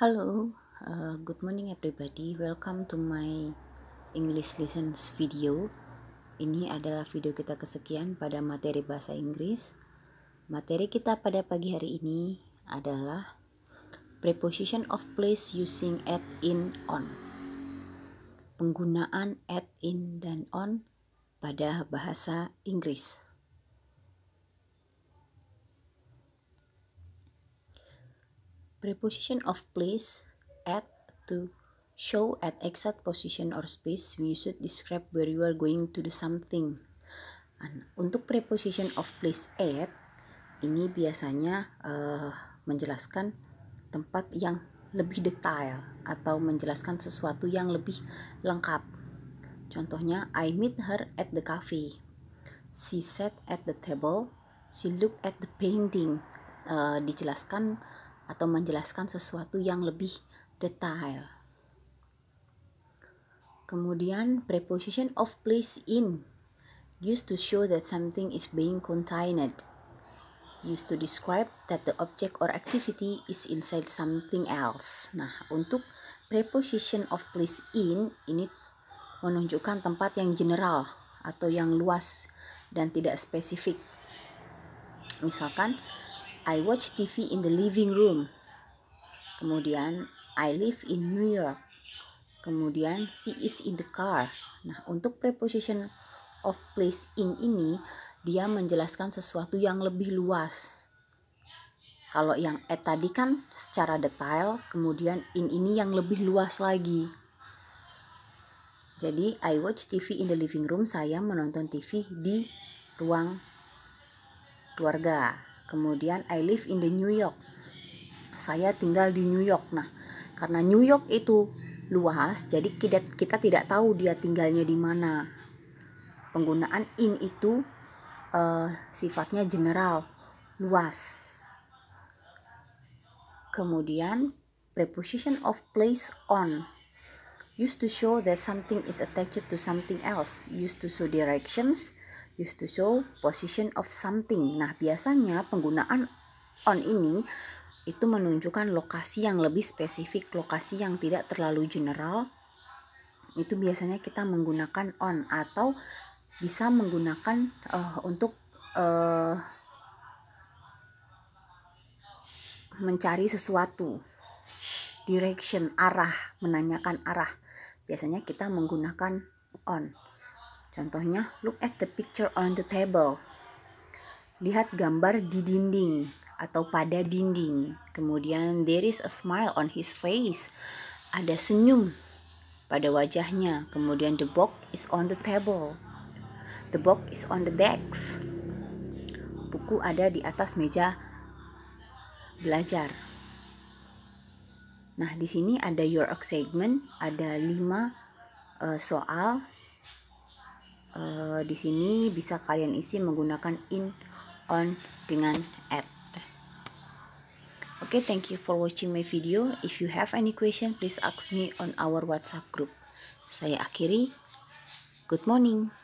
Halo, uh, good morning everybody. Welcome to my English lessons video. Ini adalah video kita kesekian pada materi bahasa Inggris. Materi kita pada pagi hari ini adalah preposition of place using at, in, on. Penggunaan at, in, dan on pada bahasa Inggris. Preposition of place, at, to, show at exact position or space we should describe where you are going to do something. Untuk preposition of place at ini biasanya uh, menjelaskan tempat yang lebih detail atau menjelaskan sesuatu yang lebih lengkap. Contohnya, I meet her at the cafe. She sat at the table. She looked at the painting. Uh, dijelaskan atau menjelaskan sesuatu yang lebih detail. Kemudian preposition of place in used to show that something is being contained. Used to describe that the object or activity is inside something else. Nah, untuk preposition of place in ini menunjukkan tempat yang general atau yang luas dan tidak spesifik. Misalkan, I watch TV in the living room. Kemudian I live in New York. Kemudian she is in the car. Nah, untuk preposition of place in ini dia menjelaskan sesuatu yang lebih luas. Kalau yang at tadi kan secara detail, kemudian in ini yang lebih luas lagi. Jadi I watch TV in the living room, saya menonton TV di ruang keluarga. Kemudian I live in the New York. Saya tinggal di New York. Nah, karena New York itu luas, jadi kita, kita tidak tahu dia tinggalnya di mana. Penggunaan in itu uh, sifatnya general, luas. Kemudian preposition of place on used to show that something is attached to something else, used to show directions, used to show position of something. Nah, biasanya penggunaan on ini itu menunjukkan lokasi yang lebih spesifik, lokasi yang tidak terlalu general. Itu biasanya kita menggunakan on atau bisa menggunakan uh, untuk uh, mencari sesuatu. Direction, arah, menanyakan arah. Biasanya kita menggunakan on. Contohnya, look at the picture on the table. Lihat gambar di dinding atau pada dinding. Kemudian there is a smile on his face. Ada senyum pada wajahnya. Kemudian the book is on the table. The book is on the desk. Buku ada di atas meja belajar. Nah, di sini ada your assignment, ada lima uh, soal Eh, di sini bisa kalian isi menggunakan in, on dengan at. Okay, thank you for watching my video. If you have any question, please ask me on our WhatsApp group. Saya akhiri. Good morning.